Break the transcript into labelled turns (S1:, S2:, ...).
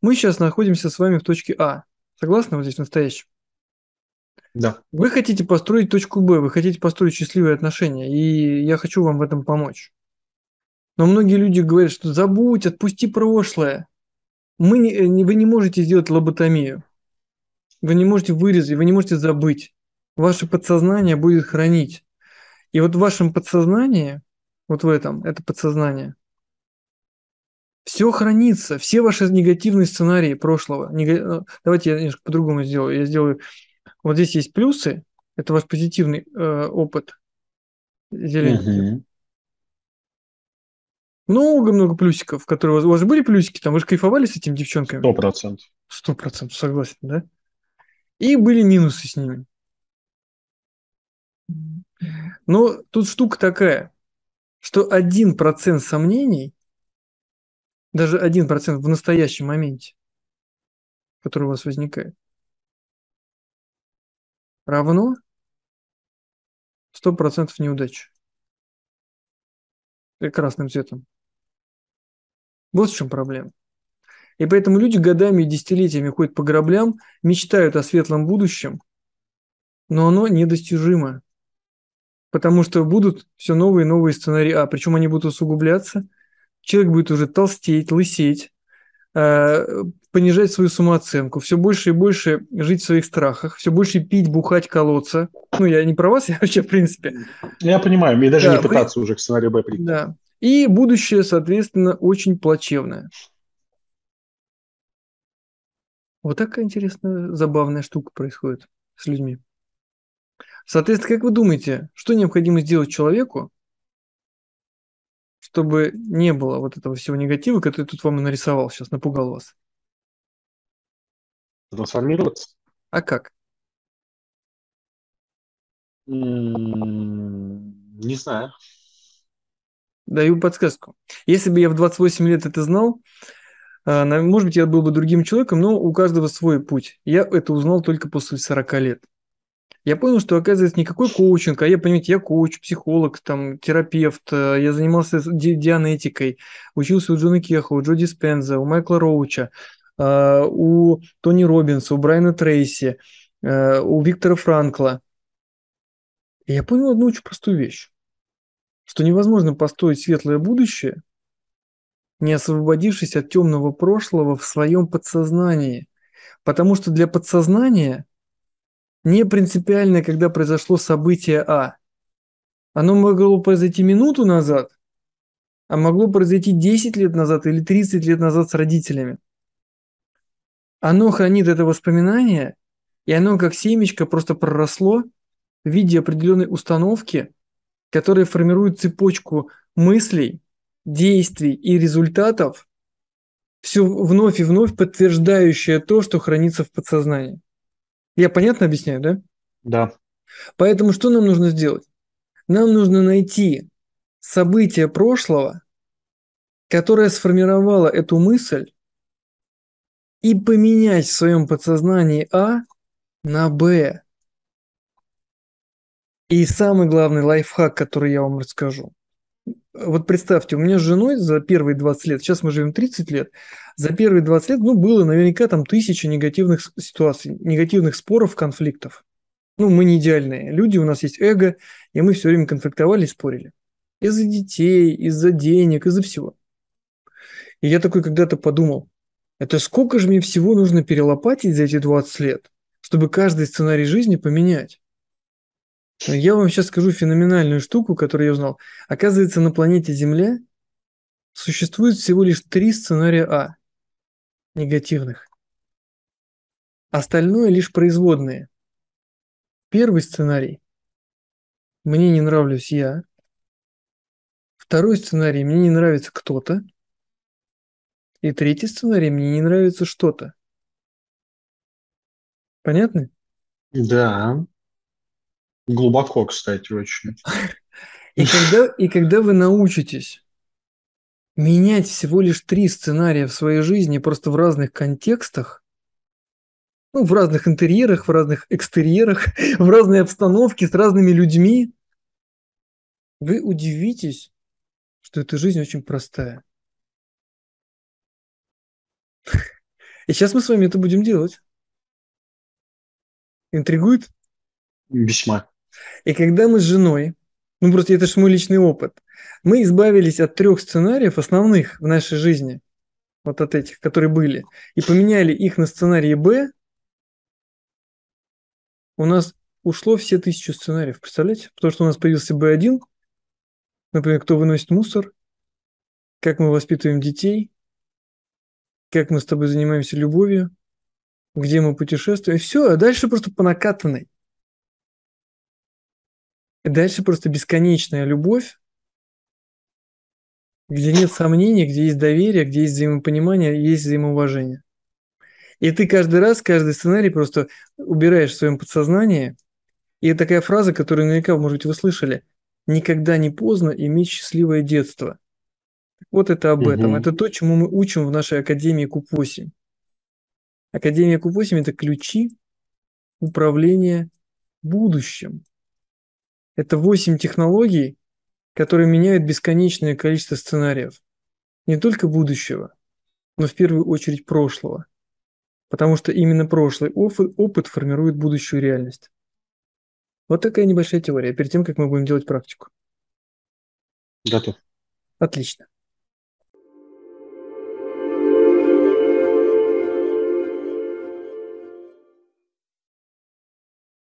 S1: Мы сейчас находимся с вами в точке А. Согласны вот здесь в настоящем? Да. Вы хотите построить
S2: точку Б, вы хотите построить счастливые отношения, и я хочу вам в этом помочь. Но многие люди говорят, что забудь, отпусти прошлое. Мы не, э, вы не можете сделать лоботомию. Вы не можете вырезать, вы не можете забыть. Ваше подсознание будет хранить. И вот в вашем подсознании, вот в этом, это подсознание, все хранится, все ваши негативные сценарии прошлого. Нега... Э, давайте я немножко по-другому сделаю. Я сделаю... Вот здесь есть плюсы, это ваш позитивный э, опыт. Зелененький. Много-много плюсиков, которые у вас, у вас же были плюсики, там вы же кайфовали с этими девчонками.
S1: Сто процентов.
S2: Сто процентов, согласен, да? И были минусы с ними. Но тут штука такая, что один процент
S1: сомнений даже 1% в настоящем моменте, который у вас возникает, равно 100% неудачи И красным цветом. Вот в чем проблема. И поэтому люди годами и десятилетиями
S2: ходят по граблям, мечтают о светлом будущем, но оно недостижимо. Потому что будут все новые и новые сценарии А, причем они будут усугубляться – человек будет уже толстеть, лысеть, э, понижать свою самооценку, все больше и больше жить в своих страхах, все больше пить, бухать, колоться. Ну, я не про вас, я вообще, в принципе. Я понимаю,
S1: и даже да, не пытаться вы... уже к сценарию Б прийти.
S2: Да. И будущее, соответственно, очень плачевное. Вот такая интересная, забавная штука происходит с людьми. Соответственно, как вы думаете, что необходимо сделать человеку, чтобы
S1: не было вот этого всего негатива, который тут вам и нарисовал сейчас, напугал вас. Трансформироваться? А как? М-м, не знаю. Даю подсказку.
S2: Если бы я в 28 лет это знал, а, может быть, я был бы другим человеком, но у каждого свой путь. Я это узнал только после 40 лет я понял, что оказывается никакой коучинг, а я, понимаете, я коуч, психолог, там, терапевт, э, я занимался ди- дианетикой, учился у Джона Кеха, у Джо Диспенза, у Майкла Роуча, э, у Тони Робинса, у Брайана Трейси, э, у Виктора Франкла. И я понял одну очень простую вещь, что невозможно построить светлое будущее, не освободившись от темного прошлого в своем подсознании. Потому что для подсознания – не принципиально, когда произошло событие А. Оно могло произойти минуту назад, а могло произойти 10 лет назад или 30 лет назад с родителями. Оно хранит это воспоминание, и оно как семечко просто проросло в виде определенной установки, которая формирует цепочку мыслей, действий и результатов, все вновь и вновь подтверждающее то, что хранится в подсознании. Я понятно объясняю, да? Да. Поэтому что нам нужно сделать? Нам нужно найти событие прошлого, которое сформировало эту мысль, и поменять в своем подсознании А на Б. И самый главный лайфхак, который я вам расскажу вот представьте, у меня с женой за первые 20 лет, сейчас мы живем 30 лет, за первые 20 лет, ну, было наверняка там тысяча негативных ситуаций, негативных споров, конфликтов. Ну, мы не идеальные люди, у нас есть эго, и мы все время конфликтовали и спорили. Из-за детей, из-за денег, из-за всего. И я такой когда-то подумал, это сколько же мне всего нужно перелопатить за эти 20 лет, чтобы каждый сценарий жизни поменять? Я вам сейчас скажу феноменальную штуку, которую я узнал. Оказывается, на планете Земле существует всего лишь три сценария А негативных.
S1: Остальное лишь производные. Первый сценарий – мне не нравлюсь я. Второй сценарий – мне не нравится кто-то. И третий сценарий – мне не нравится что-то. Понятно? Да. Глубоко, кстати, очень. И когда, и когда вы научитесь
S2: менять всего лишь три сценария в своей жизни просто в разных контекстах, ну, в разных интерьерах, в разных экстерьерах, в разной обстановке, с
S1: разными людьми, вы удивитесь, что эта жизнь очень простая. И сейчас мы с вами это будем делать. Интригует? Весьма.
S2: И когда мы с женой, ну просто это же мой личный опыт, мы избавились от трех сценариев основных в нашей жизни, вот от этих, которые были, и поменяли их на сценарии Б, у нас ушло все тысячу сценариев, представляете? Потому что у нас появился Б1, например, кто выносит мусор, как мы воспитываем детей, как мы с тобой занимаемся любовью,
S1: где мы путешествуем, и все, а дальше просто по накатанной. Дальше просто бесконечная любовь, где
S2: нет сомнений, где есть доверие, где есть взаимопонимание, есть взаимоуважение. И ты каждый раз, каждый сценарий просто убираешь в своем подсознании. И это такая фраза, которую наверняка, может быть, вы слышали. Никогда не поздно иметь счастливое детство. Вот это об угу. этом. Это то, чему мы учим в нашей Академии Купоси. Академия Купоси – это ключи управления будущим. Это 8 технологий, которые меняют бесконечное количество сценариев. Не только будущего, но в первую очередь прошлого. Потому что именно прошлый опыт, опыт формирует будущую реальность. Вот такая небольшая теория перед тем, как мы будем делать практику. Готов. Отлично.